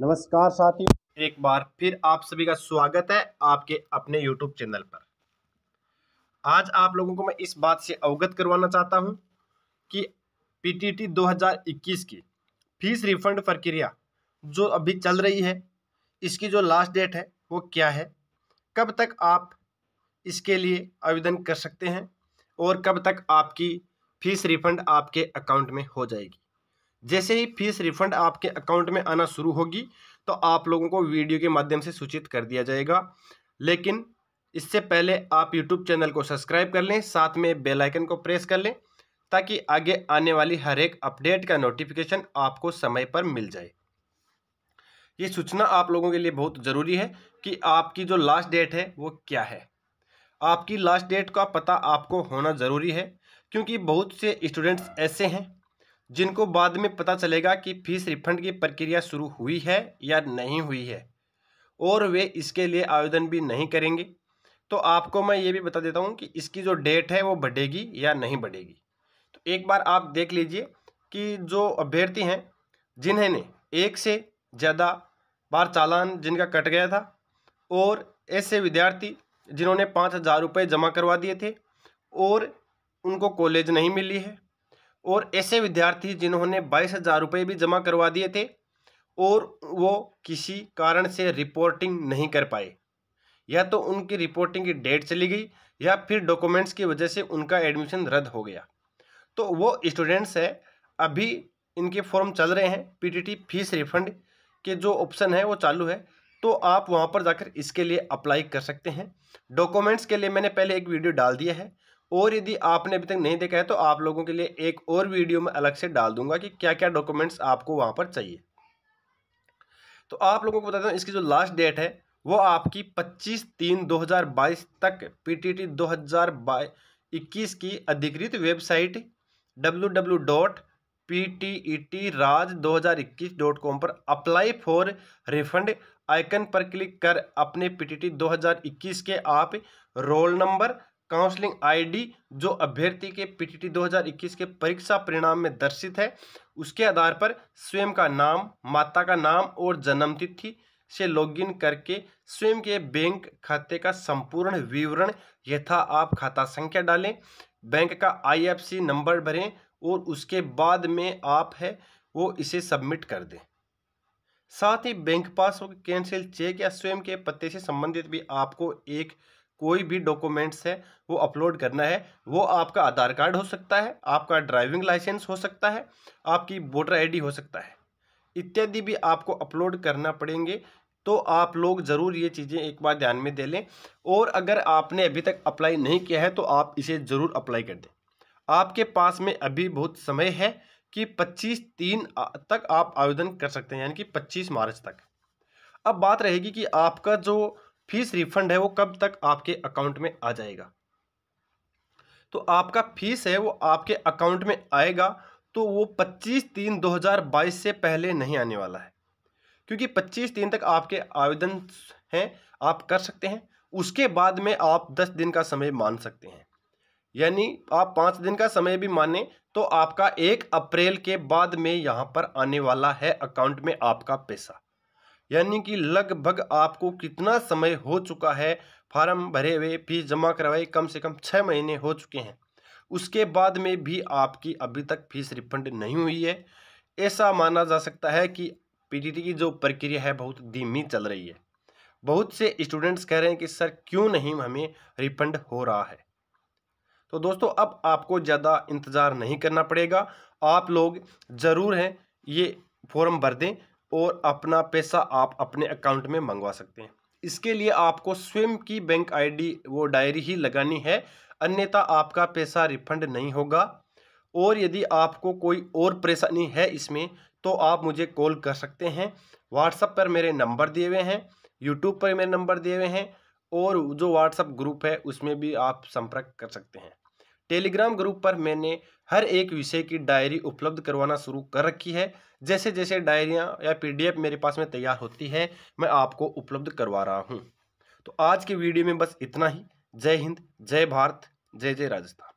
नमस्कार साथियों एक बार फिर आप सभी का स्वागत है आपके अपने यूट्यूब चैनल पर आज आप लोगों को मैं इस बात से अवगत करवाना चाहता हूं कि पीटीटी 2021 की फीस रिफंड प्रक्रिया जो अभी चल रही है इसकी जो लास्ट डेट है वो क्या है कब तक आप इसके लिए आवेदन कर सकते हैं और कब तक आपकी फीस रिफंड आपके अकाउंट में हो जाएगी जैसे ही फीस रिफंड आपके अकाउंट में आना शुरू होगी तो आप लोगों को वीडियो के माध्यम से सूचित कर दिया जाएगा लेकिन इससे पहले आप यूट्यूब चैनल को सब्सक्राइब कर लें साथ में बेल आइकन को प्रेस कर लें ताकि आगे आने वाली हर एक अपडेट का नोटिफिकेशन आपको समय पर मिल जाए ये सूचना आप लोगों के लिए बहुत ज़रूरी है कि आपकी जो लास्ट डेट है वो क्या है आपकी लास्ट डेट का पता आपको होना ज़रूरी है क्योंकि बहुत से स्टूडेंट्स ऐसे हैं जिनको बाद में पता चलेगा कि फीस रिफंड की प्रक्रिया शुरू हुई है या नहीं हुई है और वे इसके लिए आवेदन भी नहीं करेंगे तो आपको मैं ये भी बता देता हूँ कि इसकी जो डेट है वो बढ़ेगी या नहीं बढ़ेगी तो एक बार आप देख लीजिए कि जो अभ्यर्थी हैं जिन्होंने एक से ज़्यादा बार चालान जिनका कट गया था और ऐसे विद्यार्थी जिन्होंने पाँच हज़ार रुपये जमा करवा दिए थे और उनको कॉलेज नहीं मिली है और ऐसे विद्यार्थी जिन्होंने बाईस हज़ार रुपये भी जमा करवा दिए थे और वो किसी कारण से रिपोर्टिंग नहीं कर पाए या तो उनकी रिपोर्टिंग की डेट चली गई या फिर डॉक्यूमेंट्स की वजह से उनका एडमिशन रद्द हो गया तो वो स्टूडेंट्स है अभी इनके फॉर्म चल रहे हैं पीटीटी फीस रिफंड के जो ऑप्शन है वो चालू है तो आप वहाँ पर जाकर इसके लिए अप्लाई कर सकते हैं डॉक्यूमेंट्स के लिए मैंने पहले एक वीडियो डाल दिया है और यदि आपने अभी तक नहीं देखा है तो आप लोगों के लिए एक और वीडियो में अलग से डाल दूंगा कि क्या क्या डॉक्यूमेंट्स आपको वहां पर चाहिए तो आप लोगों को बताता हूँ इसकी जो लास्ट डेट है वो आपकी 25 तीन 2022 तक पीटीटी 2021 की अधिकृत वेबसाइट www.ptetraj2021.com पर अप्लाई फॉर रिफंड आइकन पर क्लिक कर अपने पीटीटी 2021 के आप रोल नंबर काउंसलिंग आईडी जो अभ्यर्थी के पीटीटी 2021 के परीक्षा परिणाम में दर्शित है उसके आधार पर स्वयं का नाम माता का नाम और जन्म तिथि से लॉगिन करके स्वयं के बैंक खाते का संपूर्ण विवरण यथा आप खाता संख्या डालें बैंक का आईएफसी नंबर भरें और उसके बाद में आप है वो इसे सबमिट कर दें साथ ही बैंक पासबुक कैंसिल चेक या स्वयं के पते से संबंधित भी आपको एक कोई भी डॉक्यूमेंट्स है वो अपलोड करना है वो आपका आधार कार्ड हो सकता है आपका ड्राइविंग लाइसेंस हो सकता है आपकी वोटर आईडी हो सकता है इत्यादि भी आपको अपलोड करना पड़ेंगे तो आप लोग ज़रूर ये चीज़ें एक बार ध्यान में दे लें और अगर आपने अभी तक अप्लाई नहीं किया है तो आप इसे ज़रूर अप्लाई कर दें आपके पास में अभी बहुत समय है कि 25 तीन तक आप आवेदन कर सकते हैं यानी कि 25 मार्च तक अब बात रहेगी कि आपका जो फीस रिफंड है वो कब तक आपके अकाउंट में आ जाएगा तो आपका फीस है वो आपके अकाउंट में आएगा तो वो 25 तीन 2022 से पहले नहीं आने वाला है क्योंकि 25 तीन तक आपके आवेदन हैं आप कर सकते हैं उसके बाद में आप 10 दिन का समय मान सकते हैं यानी आप पाँच दिन का समय भी माने तो आपका एक अप्रैल के बाद में यहाँ पर आने वाला है अकाउंट में आपका पैसा यानी कि लगभग आपको कितना समय हो चुका है फार्म भरे हुए फीस जमा करवाए कम से कम छः महीने हो चुके हैं उसके बाद में भी आपकी अभी तक फीस रिफंड नहीं हुई है ऐसा माना जा सकता है कि पीटीटी की जो प्रक्रिया है बहुत धीमी चल रही है बहुत से स्टूडेंट्स कह रहे हैं कि सर क्यों नहीं हमें रिफंड हो रहा है तो दोस्तों अब आपको ज़्यादा इंतज़ार नहीं करना पड़ेगा आप लोग ज़रूर हैं ये फॉर्म भर दें और अपना पैसा आप अपने अकाउंट में मंगवा सकते हैं इसके लिए आपको स्विम की बैंक आईडी वो डायरी ही लगानी है अन्यथा आपका पैसा रिफंड नहीं होगा और यदि आपको कोई और परेशानी है इसमें तो आप मुझे कॉल कर सकते हैं व्हाट्सअप पर मेरे नंबर दिए हुए हैं यूट्यूब पर मेरे नंबर दिए हुए हैं और जो व्हाट्सअप ग्रुप है उसमें भी आप संपर्क कर सकते हैं टेलीग्राम ग्रुप पर मैंने हर एक विषय की डायरी उपलब्ध करवाना शुरू कर रखी है जैसे जैसे डायरियाँ या पी मेरे पास में तैयार होती है मैं आपको उपलब्ध करवा रहा हूँ तो आज की वीडियो में बस इतना ही जय हिंद जय भारत जय जय राजस्थान